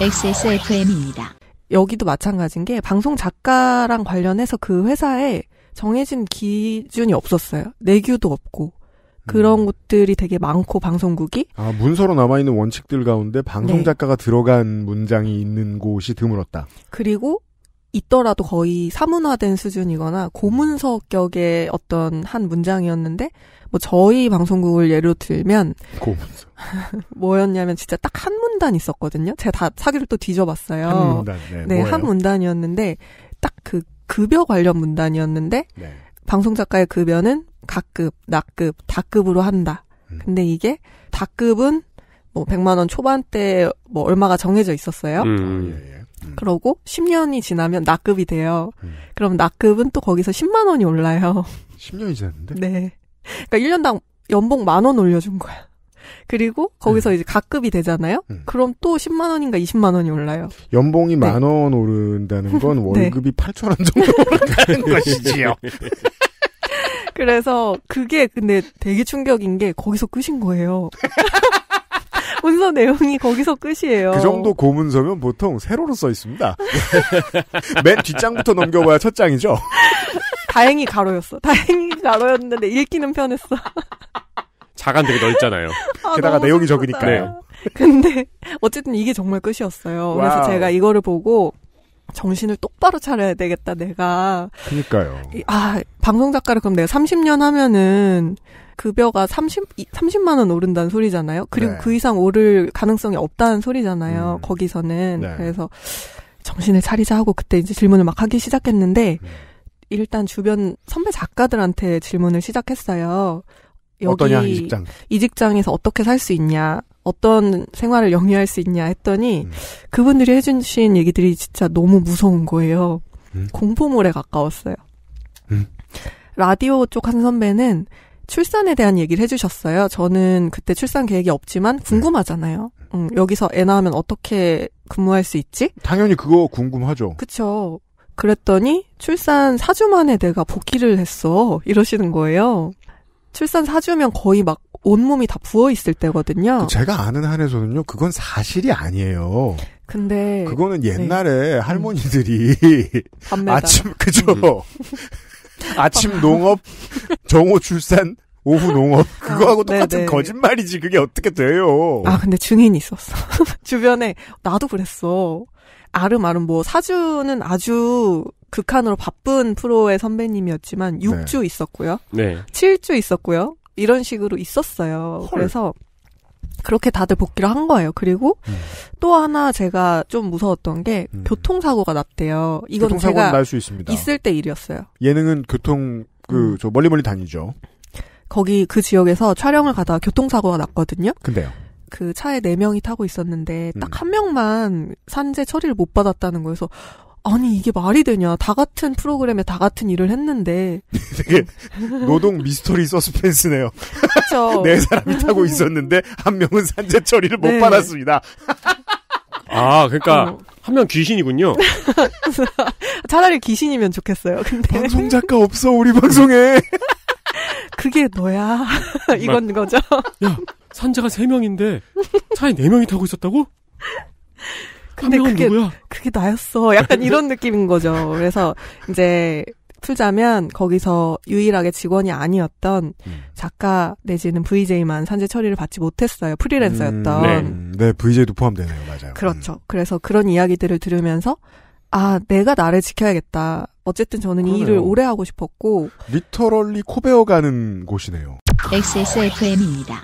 XSFM입니다. 여기도 마찬가지인 게 방송 작가랑 관련해서 그 회사에 정해진 기준이 없었어요. 내규도 없고 그런 음. 것들이 되게 많고 방송국이 아 문서로 남아 있는 원칙들 가운데 방송 네. 작가가 네. 들어간 문장이 있는 곳이 드물었다. 그리고 있더라도 거의 사문화된 수준이거나 고문서격의 어떤 한 문장이었는데 뭐 저희 방송국을 예로 들면 고문서 뭐였냐면 진짜 딱 한 문단 있었거든요. 제가 다 사기를 또 뒤져봤어요. 한 문단. 네, 네한 문단이었는데 딱 그 급여 관련 문단이었는데 네. 방송 작가의 급여는 각급, 낙급, 다급으로 한다. 음. 근데 이게 다급은 뭐 100만 원 초반대 뭐 얼마가 정해져 있었어요. 음. 아, 예, 예. 음. 그러고 10년이 지나면 낙급이 돼요. 음. 그럼 낙급은 또 거기서 10만 원이 올라요. 10년이 지났는데? 네. 그러니까 1년당 연봉 만원 올려준 거야. 그리고 거기서 네. 이제 각급이 되잖아요. 음. 그럼 또 10만 원인가 20만 원이 올라요. 연봉이 네. 만원 오른다는 건 네. 월급이 네. 8천 원 정도 오른다는 것이지요. 그래서 그게 근데 되게 충격인 게 거기서 끄신 거예요. 문서 내용이 거기서 끝이에요. 그 정도 고문서면 보통 세로로 써 있습니다. 맨 뒷장부터 넘겨봐야 첫 장이죠. 다행히 가로였어. 다행히 가로였는데 읽기는 편했어. 자간 되게 넓잖아요. 아, 게다가 내용이 적으니까요. 네. 근데 어쨌든 이게 정말 끝이었어요. 와우. 그래서 제가 이거를 보고 정신을 똑바로 차려야 되겠다 내가. 그니까요. 아 방송 작가를 그럼 내가 30년 하면은 급여가 30, 30만 원 오른다는 소리잖아요. 그리고 네. 그 이상 오를 가능성이 없다는 소리잖아요. 음. 거기서는. 네. 그래서 정신을 차리자 하고 그때 이제 질문을 막 하기 시작했는데 음. 일단 주변 선배 작가들한테 질문을 시작했어요. 여기 이, 직장. 이 직장에서 어떻게 살 수 있냐? 어떤 생활을 영위할 수 있냐 했더니 음. 그분들이 해주신 얘기들이 진짜 너무 무서운 거예요. 음. 공포물에 가까웠어요. 음. 라디오 쪽 한 선배는 출산에 대한 얘기를 해주셨어요. 저는 그때 출산 계획이 없지만 네. 궁금하잖아요. 음, 음, 여기서 애 낳으면 어떻게 근무할 수 있지? 당연히 그거 궁금하죠. 그쵸. 그랬더니 출산 4주 만에 내가 복귀를 했어. 이러시는 거예요. 출산 4주면 거의 막 온몸이 다 부어있을 때거든요. 그 제가 아는 한에서는요, 그건 사실이 아니에요. 근데. 그거는 옛날에 네. 음. 할머니들이. 밤매 아침, 그죠? 음. 아침 농업, 정오 출산, 오후 농업 그거하고 네, 똑같은 네네. 거짓말이지 그게 어떻게 돼요? 아 근데 증인이 있었어 주변에 나도 그랬어 아름아름 뭐 사주는 아주 극한으로 바쁜 프로의 선배님이었지만 6주 네. 있었고요, 네. 7주 있었고요 이런 식으로 있었어요. 헐. 그래서 그렇게 다들 복귀를 한 거예요. 그리고 음. 또 하나 제가 좀 무서웠던 게 음. 교통사고가 났대요. 이건 교통사고는 제가 날수 있습니다. 있을 때 일이었어요. 예능은 교통 그저 음. 멀리 멀리 다니죠. 거기 그 지역에서 촬영을 가다가 교통사고가 났거든요. 근데요. 그 차에 4 명이 타고 있었는데 음. 딱한 명만 산재 처리를 못 받았다는 거에서 아니 이게 말이 되냐? 다 같은 프로그램에 다 같은 일을 했는데 되게 노동 미스터리 서스펜스네요. 그렇죠. 네 사람이 타고 있었는데 한 명은 산재 처리를 못 네. 받았습니다. 아, 그러니까 어. 한명 귀신이군요. 차라리 귀신이면 좋겠어요. 근데 방송 작가 없어 우리 방송에. 그게 너야. 이건 거죠. 야, 산재가 3명인데 차에 4명이 타고 있었다고? 근데 그게 누구야? 그게 나였어. 약간 이런 느낌인 거죠. 그래서 이제 풀자면 거기서 유일하게 직원이 아니었던 음. 작가 내지는 VJ만 산재 처리를 받지 못했어요. 프리랜서였던. 음, 네. 음, 네. VJ도 포함되네요. 맞아요. 그렇죠. 음. 그래서 그런 이야기들을 들으면서 아, 내가 나를 지켜야겠다. 어쨌든 저는 그러네요. 이 일을 오래 하고 싶었고 리터럴리 코베어 가는 곳이네요. XSFM입니다.